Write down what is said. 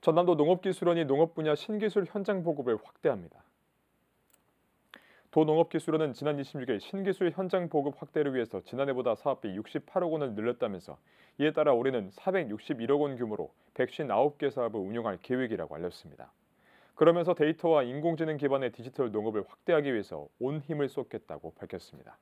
전남도 농업기술원이 농업 분야 신기술 현장 보급을 확대합니다. 도농업기술원은 지난 26일 신기술 현장 보급 확대를 위해서 지난해보다 사업비 68억 원을 늘렸다면서 이에 따라 올해는 461억 원 규모로 159개 사업을 운영할 계획이라고 알렸습니다. 그러면서 데이터와 인공지능 기반의 디지털 농업을 확대하기 위해서 온 힘을 쏟겠다고 밝혔습니다.